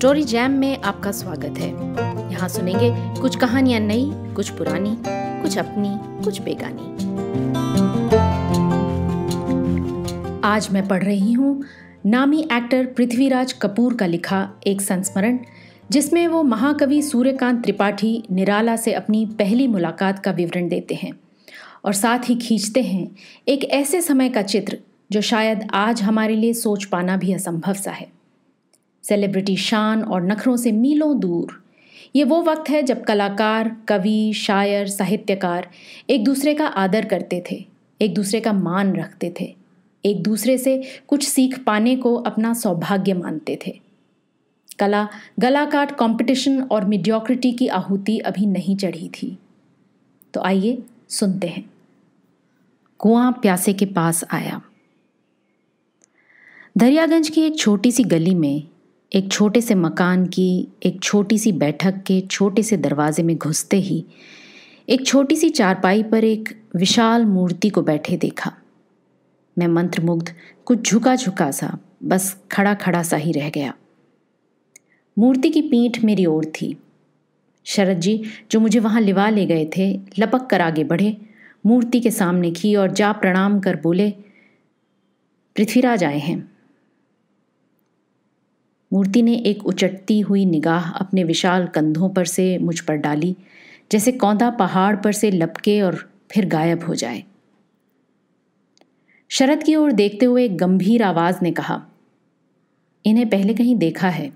story jam में आपका स्वागत है यहाँ सुनेंगे कुछ कहानियाँ नई कुछ पुरानी कुछ अपनी कुछ बेगानी आज मैं पढ़ रही हूँ नामी एक्टर पृथ्वीराज कपूर का लिखा एक संस्मरण जिसमें वो महाकवि सूर्यकांत त्रिपाठी निराला से अपनी पहली मुलाकात का विवरण देते हैं और साथ ही खींचते हैं एक ऐसे समय का चित्र जो शायद आज हमारे लिए सोच पाना भी असंभव सा है सेलिब्रिटी शान और नखरों से मीलों दूर ये वो वक्त है जब कलाकार कवि शायर साहित्यकार एक दूसरे का आदर करते थे एक दूसरे का मान रखते थे एक दूसरे से कुछ सीख पाने को अपना सौभाग्य मानते थे कला गला काट कॉम्पिटिशन और मीडियोक्रिटी की आहुति अभी नहीं चढ़ी थी तो आइए सुनते हैं कुआं प्यासे के पास आया दरियागंज की एक छोटी सी गली में एक छोटे से मकान की एक छोटी सी बैठक के छोटे से दरवाजे में घुसते ही एक छोटी सी चारपाई पर एक विशाल मूर्ति को बैठे देखा मैं मंत्रमुग्ध कुछ झुका झुका सा बस खड़ा खड़ा सा ही रह गया मूर्ति की पीठ मेरी ओर थी शरद जी जो मुझे वहाँ लिवा ले गए थे लपक कर आगे बढ़े मूर्ति के सामने की और जा प्रणाम कर बोले पृथ्वीराज आए हैं मूर्ति ने एक उचटती हुई निगाह अपने विशाल कंधों पर से मुझ पर डाली जैसे कौंदा पहाड़ पर से लपके और फिर गायब हो जाए शरद की ओर देखते हुए एक गंभीर आवाज ने कहा इन्हें पहले कहीं देखा है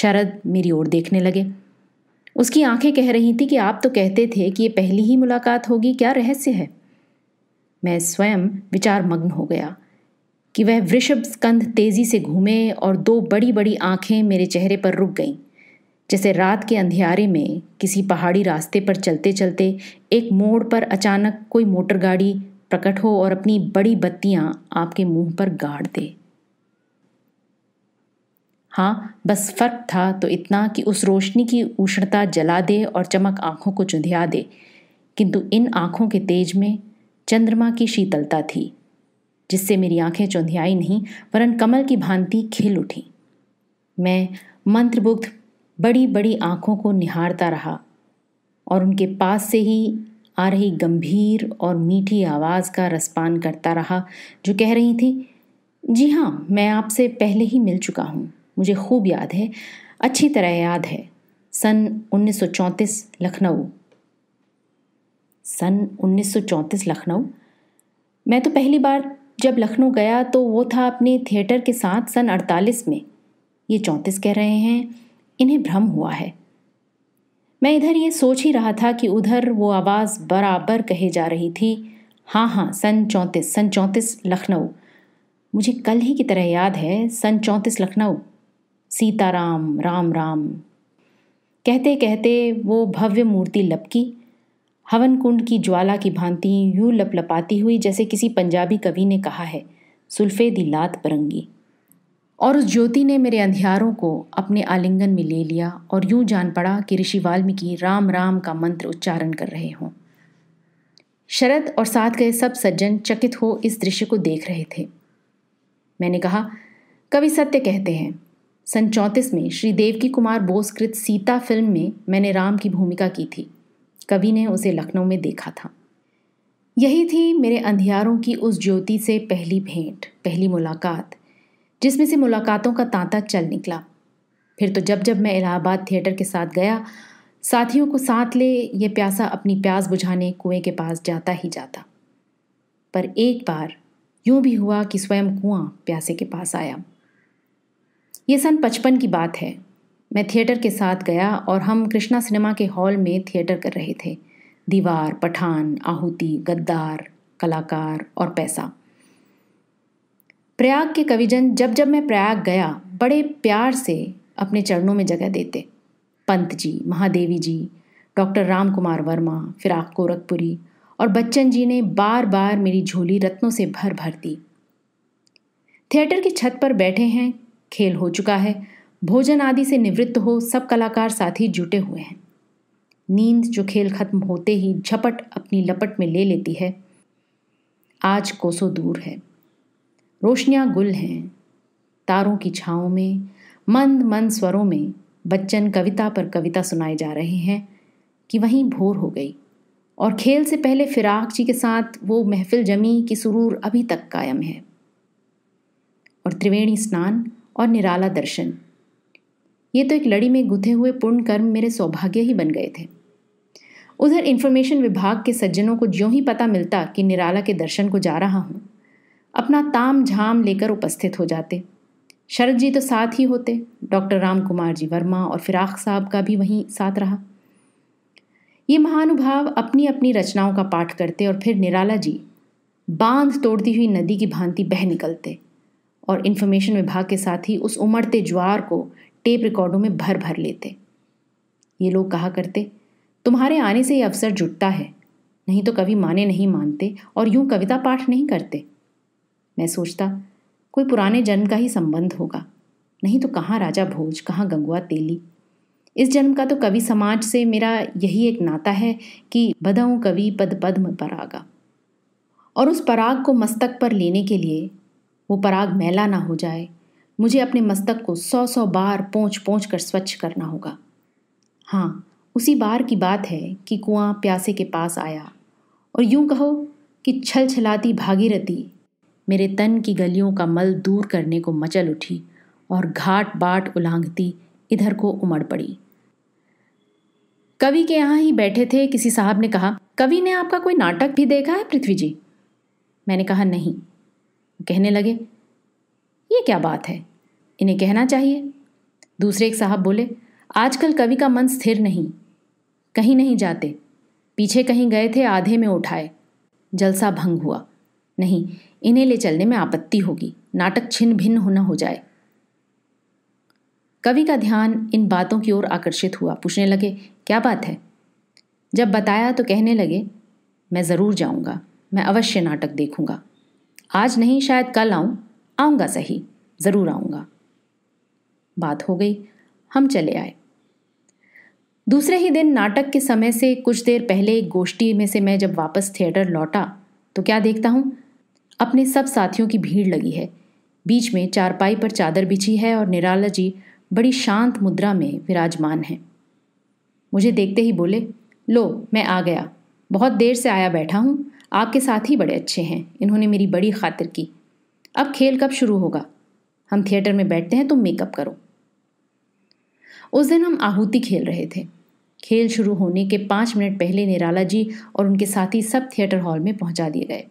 शरद मेरी ओर देखने लगे उसकी आंखें कह रही थी कि आप तो कहते थे कि ये पहली ही मुलाकात होगी क्या रहस्य है मैं स्वयं विचार मग्न हो गया कि वह वृषभ स्कंध तेजी से घूमे और दो बड़ी बड़ी आंखें मेरे चेहरे पर रुक गईं जैसे रात के अंधियारे में किसी पहाड़ी रास्ते पर चलते चलते एक मोड़ पर अचानक कोई मोटर गाड़ी प्रकट हो और अपनी बड़ी बत्तियां आपके मुंह पर गाड़ दे हाँ बस फर्क था तो इतना कि उस रोशनी की उष्णता जला दे और चमक आंखों को चुंधिया दे किंतु इन आंखों के तेज में चंद्रमा की शीतलता थी जिससे मेरी आंखें चौंधियाई नहीं वरन कमल की भांति खिल उठी मैं मंत्रमुग्ध बड़ी बड़ी आंखों को निहारता रहा और उनके पास से ही आ रही गंभीर और मीठी आवाज़ का रसपान करता रहा जो कह रही थी जी हाँ मैं आपसे पहले ही मिल चुका हूँ मुझे खूब याद है अच्छी तरह याद है सन 1934 लखनऊ सन 1934 लखनऊ मैं तो पहली बार जब लखनऊ गया तो वो था अपने थिएटर के साथ सन 48 में ये चौंतीस कह रहे हैं इन्हें भ्रम हुआ है मैं इधर ये सोच ही रहा था कि उधर वो आवाज़ बराबर कहे जा रही थी हाँ हाँ सन चौंतीस सन चौंतीस लखनऊ मुझे कल ही की तरह याद है सन चौंतीस लखनऊ सीताराम राम राम कहते कहते वो भव्य मूर्ति लपकी हवन कुंड की ज्वाला की भांति यूं लपलपाती हुई जैसे किसी पंजाबी कवि ने कहा है सुल्फे दी लात परंगी और उस ज्योति ने मेरे अंधियारों को अपने आलिंगन में ले लिया और यूं जान पड़ा कि ऋषि वाल्मीकि राम राम का मंत्र उच्चारण कर रहे हों शरद और साथ गए सब सज्जन चकित हो इस दृश्य को देख रहे थे मैंने कहा कवि सत्य कहते हैं सन चौंतीस में श्री देवकी कुमार बोसकृत सीता फिल्म में मैंने राम की भूमिका की थी कवि ने उसे लखनऊ में देखा था यही थी मेरे अंधियारों की उस ज्योति से पहली भेंट पहली मुलाकात जिसमें से मुलाकातों का तांता चल निकला फिर तो जब जब मैं इलाहाबाद थिएटर के साथ गया साथियों को साथ ले ये प्यासा अपनी प्यास बुझाने कुएं के पास जाता ही जाता पर एक बार यूं भी हुआ कि स्वयं कुआं प्यासे के पास आया ये सन पचपन की बात है मैं थिएटर के साथ गया और हम कृष्णा सिनेमा के हॉल में थिएटर कर रहे थे दीवार पठान आहुति गद्दार कलाकार और पैसा प्रयाग के कविजन जब जब मैं प्रयाग गया बड़े प्यार से अपने चरणों में जगह देते पंत जी महादेवी जी डॉक्टर राम कुमार वर्मा फिराक गोरखपुरी और बच्चन जी ने बार बार मेरी झोली रत्नों से भर भर दी थिएटर की छत पर बैठे हैं खेल हो चुका है भोजन आदि से निवृत्त हो सब कलाकार साथी जुटे हुए हैं नींद जो खेल खत्म होते ही झपट अपनी लपट में ले लेती है आज कोसों दूर है रोशनियाँ गुल हैं तारों की छाओं में मंद मंद स्वरों में बच्चन कविता पर कविता सुनाए जा रहे हैं कि वहीं भोर हो गई और खेल से पहले फिराक जी के साथ वो महफिल जमी की सुरूर अभी तक कायम है और त्रिवेणी स्नान और निराला दर्शन ये तो एक लड़ी में गुथे हुए पूर्ण कर्म मेरे सौभाग्य ही बन गए थे उधर इन्फॉर्मेशन विभाग के सज्जनों को ज्यों ही पता मिलता कि निराला के दर्शन को जा रहा हूँ अपना ताम झाम लेकर उपस्थित हो जाते शरद जी तो साथ ही होते डॉक्टर राम कुमार जी वर्मा और फिराक साहब का भी वहीं साथ रहा ये महानुभाव अपनी अपनी रचनाओं का पाठ करते और फिर निराला जी बांध तोड़ती हुई नदी की भांति बह निकलते और इन्फॉर्मेशन विभाग के साथ ही उस उमड़ते ज्वार को टेप रिकॉर्डों में भर भर लेते ये लोग कहा करते तुम्हारे आने से ये अवसर जुटता है नहीं तो कभी माने नहीं मानते और यूं कविता पाठ नहीं करते मैं सोचता कोई पुराने जन्म का ही संबंध होगा नहीं तो कहाँ राजा भोज कहाँ गंगुआ तेली इस जन्म का तो कवि समाज से मेरा यही एक नाता है कि बदऊँ कवि पद पद्म परागा और उस पराग को मस्तक पर लेने के लिए वो पराग मैला ना हो जाए मुझे अपने मस्तक को सौ सौ बार पहुँच पहुँच कर स्वच्छ करना होगा हाँ उसी बार की बात है कि कुआं प्यासे के पास आया और यूं कहो कि छल छलाती भागीरथी मेरे तन की गलियों का मल दूर करने को मचल उठी और घाट बाट उलांघती इधर को उमड़ पड़ी कवि के यहाँ ही बैठे थे किसी साहब ने कहा कवि ने आपका कोई नाटक भी देखा है पृथ्वी जी मैंने कहा नहीं कहने लगे ये क्या बात है इन्हें कहना चाहिए दूसरे एक साहब बोले आजकल कवि का मन स्थिर नहीं कहीं नहीं जाते पीछे कहीं गए थे आधे में उठाए जलसा भंग हुआ नहीं इन्हें ले चलने में आपत्ति होगी नाटक छिन्न भिन्न होना हो जाए कवि का ध्यान इन बातों की ओर आकर्षित हुआ पूछने लगे क्या बात है जब बताया तो कहने लगे मैं ज़रूर जाऊंगा मैं अवश्य नाटक देखूंगा आज नहीं शायद कल आऊं आऊँगा सही ज़रूर आऊँगा बात हो गई हम चले आए दूसरे ही दिन नाटक के समय से कुछ देर पहले एक गोष्ठी में से मैं जब वापस थिएटर लौटा तो क्या देखता हूँ अपने सब साथियों की भीड़ लगी है बीच में चारपाई पर चादर बिछी है और निराला जी बड़ी शांत मुद्रा में विराजमान हैं मुझे देखते ही बोले लो मैं आ गया बहुत देर से आया बैठा हूँ आपके साथ ही बड़े अच्छे हैं इन्होंने मेरी बड़ी खातिर की अब खेल कब शुरू होगा हम थिएटर में बैठते हैं तुम मेकअप करो उस दिन हम आहूति खेल रहे थे खेल शुरू होने के पाँच मिनट पहले निराला जी और उनके साथी सब थिएटर हॉल में पहुंचा दिए गए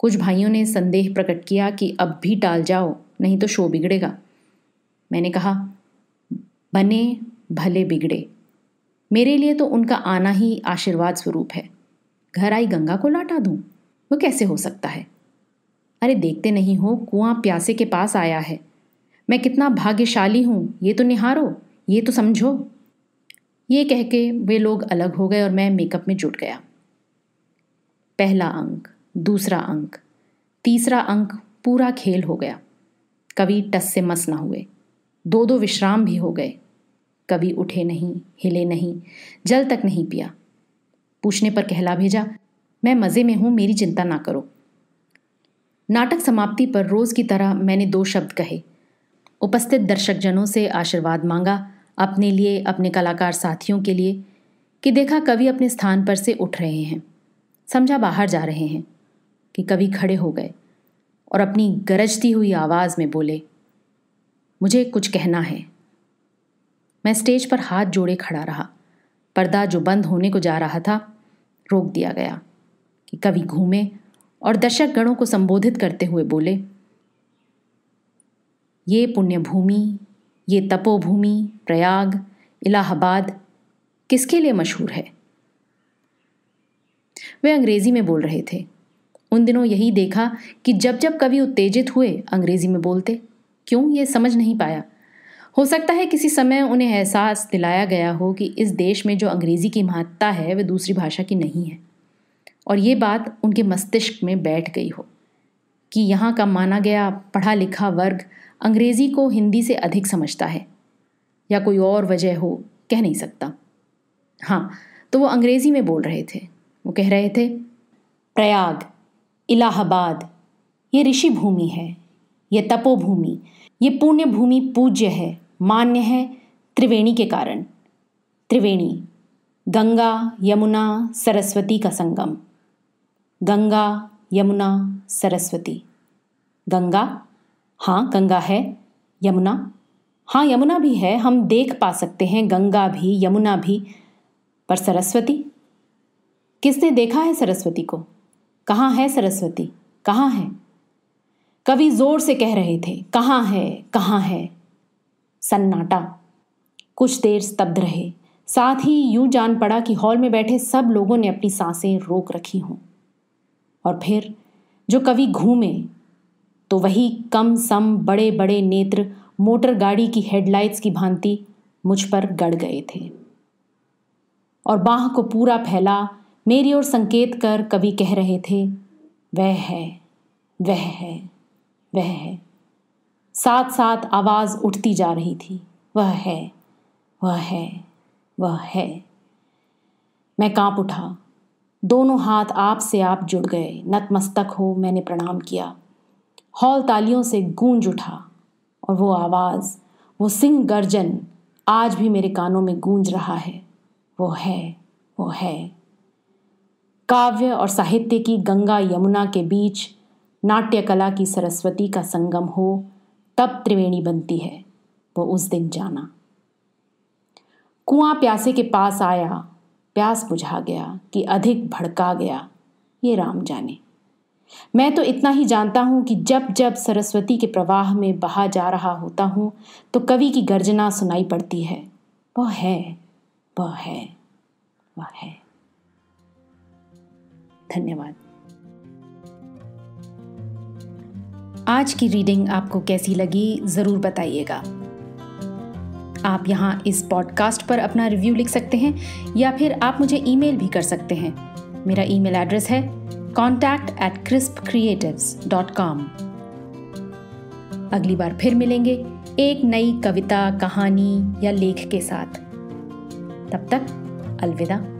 कुछ भाइयों ने संदेह प्रकट किया कि अब भी टाल जाओ नहीं तो शो बिगड़ेगा मैंने कहा बने भले बिगड़े मेरे लिए तो उनका आना ही आशीर्वाद स्वरूप है घर आई गंगा को लाटा दूं वो कैसे हो सकता है अरे देखते नहीं हो कुआं प्यासे के पास आया है मैं कितना भाग्यशाली हूँ ये तो निहारो ये तो समझो ये कह के वे लोग अलग हो गए और मैं मेकअप में जुट गया पहला अंक दूसरा अंक तीसरा अंक पूरा खेल हो गया कभी टस से मस ना हुए दो दो विश्राम भी हो गए कभी उठे नहीं हिले नहीं जल तक नहीं पिया पूछने पर कहला भेजा मैं मज़े में हूँ मेरी चिंता ना करो नाटक समाप्ति पर रोज़ की तरह मैंने दो शब्द कहे उपस्थित दर्शकजनों से आशीर्वाद मांगा अपने लिए अपने कलाकार साथियों के लिए कि देखा कवि अपने स्थान पर से उठ रहे हैं समझा बाहर जा रहे हैं कि कवि खड़े हो गए और अपनी गरजती हुई आवाज़ में बोले मुझे कुछ कहना है मैं स्टेज पर हाथ जोड़े खड़ा रहा पर्दा जो बंद होने को जा रहा था रोक दिया गया कि कवि घूमे और दशक गणों को संबोधित करते हुए बोले ये पुण्य भूमि ये तपोभूमि प्रयाग इलाहाबाद किसके लिए मशहूर है वे अंग्रेजी में बोल रहे थे उन दिनों यही देखा कि जब जब कवि उत्तेजित हुए अंग्रेजी में बोलते क्यों ये समझ नहीं पाया हो सकता है किसी समय उन्हें एहसास दिलाया गया हो कि इस देश में जो अंग्रेज़ी की महत्ता है वह दूसरी भाषा की नहीं है और ये बात उनके मस्तिष्क में बैठ गई हो कि यहाँ का माना गया पढ़ा लिखा वर्ग अंग्रेज़ी को हिंदी से अधिक समझता है या कोई और वजह हो कह नहीं सकता हाँ तो वो अंग्रेज़ी में बोल रहे थे वो कह रहे थे प्रयाग इलाहाबाद ये ऋषि भूमि है ये तपोभूमि ये पुण्य भूमि पूज्य है मान्य है त्रिवेणी के कारण त्रिवेणी गंगा यमुना सरस्वती का संगम गंगा यमुना सरस्वती गंगा हाँ गंगा है यमुना हाँ यमुना भी है हम देख पा सकते हैं गंगा भी यमुना भी पर सरस्वती किसने देखा है सरस्वती को कहाँ है सरस्वती कहाँ है कवि जोर से कह रहे थे कहाँ है कहाँ है सन्नाटा कुछ देर स्तब्ध रहे साथ ही यूं जान पड़ा कि हॉल में बैठे सब लोगों ने अपनी सांसें रोक रखी हों और फिर जो कवि घूमे तो वही कम सम बड़े बड़े नेत्र मोटर गाड़ी की हेडलाइट्स की भांति मुझ पर गड़ गए थे और बाह को पूरा फैला मेरी ओर संकेत कर कवि कह रहे थे वह है वह है वह है साथ साथ आवाज़ उठती जा रही थी वह है वह है वह है मैं कांप उठा दोनों हाथ आप से आप जुड़ गए नतमस्तक हो मैंने प्रणाम किया हॉल तालियों से गूंज उठा और वो आवाज़ वो सिंह गर्जन आज भी मेरे कानों में गूंज रहा है वो है वो है काव्य और साहित्य की गंगा यमुना के बीच नाट्य कला की सरस्वती का संगम हो तब त्रिवेणी बनती है वो उस दिन जाना कुआं प्यासे के पास आया प्यास बुझा गया कि अधिक भड़का गया ये राम जाने मैं तो इतना ही जानता हूं कि जब जब सरस्वती के प्रवाह में बहा जा रहा होता हूं तो कवि की गर्जना सुनाई पड़ती है वह है वह है वह है धन्यवाद आज की रीडिंग आपको कैसी लगी ज़रूर बताइएगा आप यहाँ इस पॉडकास्ट पर अपना रिव्यू लिख सकते हैं या फिर आप मुझे ईमेल भी कर सकते हैं मेरा ईमेल एड्रेस है contact at crisp creative dot com अगली बार फिर मिलेंगे एक नई कविता कहानी या लेख के साथ तब तक अलविदा